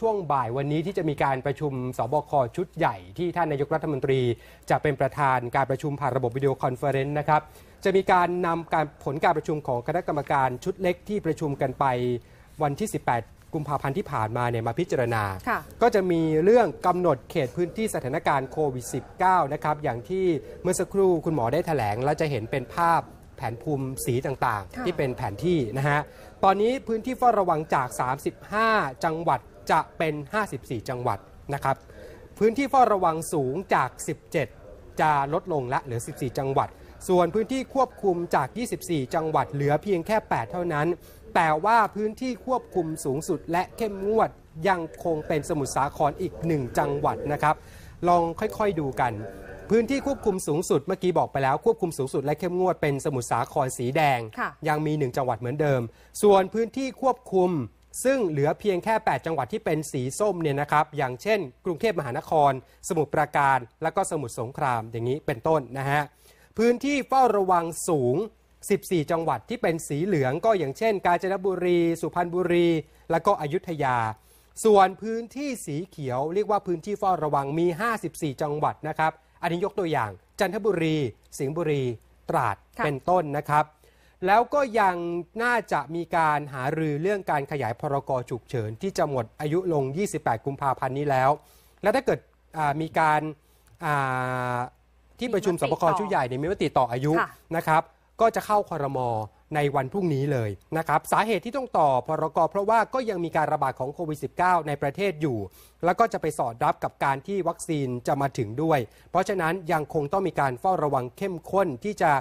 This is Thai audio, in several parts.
ช่วงบ่ายวันนี้ที่จะมีการประชุมสบคชุดใหญ่ที่ท่านนายกรัฐมนตรี จะเป็นประธานการประชุมผ่านระบบวิดีโอคอนเฟอเรนซ์นะครับ จะมีการนำการผลการประชุมของคณะกรรมการชุดเล็กที่ประชุมกันไปวันที่ 18 กุมภาพันธ์ที่ผ่านมาเนี่ยมาพิจารณาก็จะมีเรื่องกำหนดเขตพื้นที่สถานการณ์โควิด -19 นะครับอย่างที่เมื่อสักครู่คุณหมอได้ถแถลง และจะเห็นเป็นภาพแผนภูมิสีต่างๆ ที่เป็นแผนที่นะฮะตอนนี้พื้นที่เฝ้าระวังจาก 35 จังหวัดจะเป็น 54 จังหวัดนะครับ พื้นที่เฝ้าระวังสูงจาก 17 จะลดลงและเหลือ 14 จังหวัด ส่วนพื้นที่ควบคุมจาก 24 จังหวัด เหลือเพียงแค่ 8 เท่านั้น แต่ว่าพื้นที่ควบคุมสูงสุดและเข้มงวดยังคงเป็นสมุทรสาครอีก 1 จังหวัดนะครับ ลองค่อยๆดูกัน พื้นที่ควบคุมสูงสุดเมื่อกี้บอกไปแล้วควบคุมสูงสุด และเข้มงวดเป็นสมุทรสาครสีแดง ยังมี 1 จังหวัดเหมือนเดิม ส่วนพื้นที่ควบคุมซึ่งเหลือเพียงแค่ 8 จังหวัดที่เป็นสีส้มเนี่ยนะครับ อย่างเช่น กรุงเทพมหานคร สมุทรปราการ และก็สมุทรสงคราม อย่างนี้เป็นต้นนะฮะ พื้นที่เฝ้าระวังสูง 14 จังหวัดที่เป็นสีเหลืองก็อย่างเช่น กาญจนบุรี สุพรรณบุรี และก็อยุธยา ส่วนพื้นที่สีเขียวเรียกว่าพื้นที่เฝ้าระวังมี 54 จังหวัดนะครับ อันนี้ยกตัวอย่าง จันทบุรี สิงห์บุรี ตราด เป็นต้นนะครับแล้วก็ยังน่าจะมีการหารือเรื่องการขยายพรกฉุกเฉินที่จะหมดอายุลง 28 กุมภาพันธ์นี้แล้ว และถ้าเกิดมีการที่ประชุมสบคชุดใหญ่เนมีมติต่ออายุนะครับ ก็จะเข้าคอรมอในวันพรุ่งนี้เลยนะครับ สาเหตุที่ต้องต่อพรกเพราะว่าก็ยังมีการระบาดของโควิด -19 ในประเทศอยู่ แล้วก็จะไปสอดรับกับการที่วัคซีนจะมาถึงด้วย เพราะฉะนั้นยังคงต้องมีการเฝ้าระวังเข้มข้นที่จะ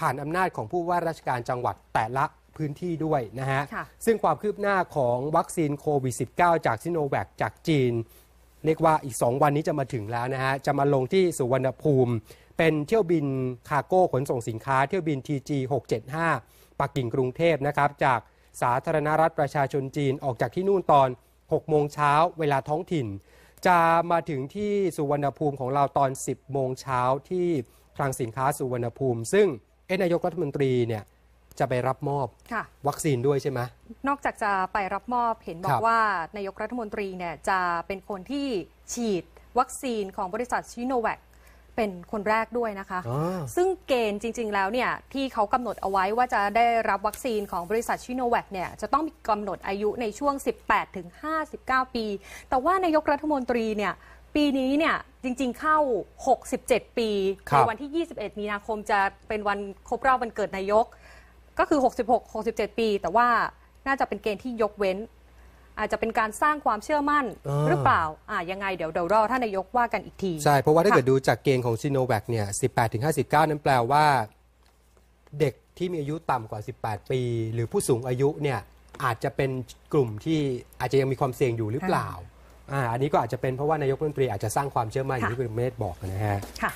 ผ่านอำนาจของผู้ว่าราชการจังหวัดแต่ละพื้นที่ด้วยนะฮะ ซึ่งความคืบหน้าของวัคซีนโควิด -19 จากซิโนแวคจากจีน เรียกว่าอีก 2 วันนี้จะมาถึงแล้วนะฮะ จะมาลงที่สุวรรณภูมิ เป็นเที่ยวบินคาโก้ขนส่งสินค้า เที่ยวบิน TG 675ปักกิ่งกรุงเทพนะครับ จากสาธารณรัฐประชาชนจีนออกจากที่นู่นตอน6โมงเช้าเวลาท้องถิ่น จะมาถึงที่สุวรรณภูมิของเราตอน 10โมงเช้าที่คลังสินค้าสุวรรณภูมิ ซึ่งเอนายกรัฐมนตรีเนี่ยจะไปรับมอบวัคซีนด้วยใช่ไหม นอกจากจะไปรับมอบเห็นบอกว่านายกรัฐมนตรีเนี่ยจะเป็นคนที่ฉีดวัคซีนของบริษัทชิโนแวคเป็นคนแรกด้วยนะคะ ซึ่งเกณฑ์จริง ๆแล้วเนี่ยที่เขากำหนดเอาไว้ว่าจะได้รับวัคซีนของบริษัทชิโนแวคเนี่ย จะต้องมีกำหนดอายุในช่วง 18-59 ปี แต่ว่านายกรัฐมนตรีเนี่ยปีนี้เนี่ยจริงๆเข้า 67 ปีในวันที่ 21 มีนาคมจะเป็นวันครบรอบวันเกิดนายก ก็คือ 66 67 ปี แต่ว่าน่าจะเป็นเกณฑ์ที่ยกเว้น อาจจะเป็นการสร้างความเชื่อมั่นออหรือเปล่าอ่ายังไงเดี๋ยวเดี๋ยวรอท่านนายกว่ากันอีกที ใช่ เพราะว่าถ้าเกิดดูจากเกณฑ์ของซีโนแวคเนี่ย18ถึง59 นั้นแปลว่าเด็กที่มีอายุต่ำกว่า 18 ปี หรือผู้สูงอายุเนี่ยอาจจะเป็นกลุ่มที่อาจจะยังมีความเสี่ยงอยู่หรือเปล่าอ่าอันนี้ก็อาจจะเป็นเพราะว่านายกรัฐมนตรี อาจจะสร้างความเชื่อมั่นอย่างที่คุณเมธบอกนะฮะค่ะ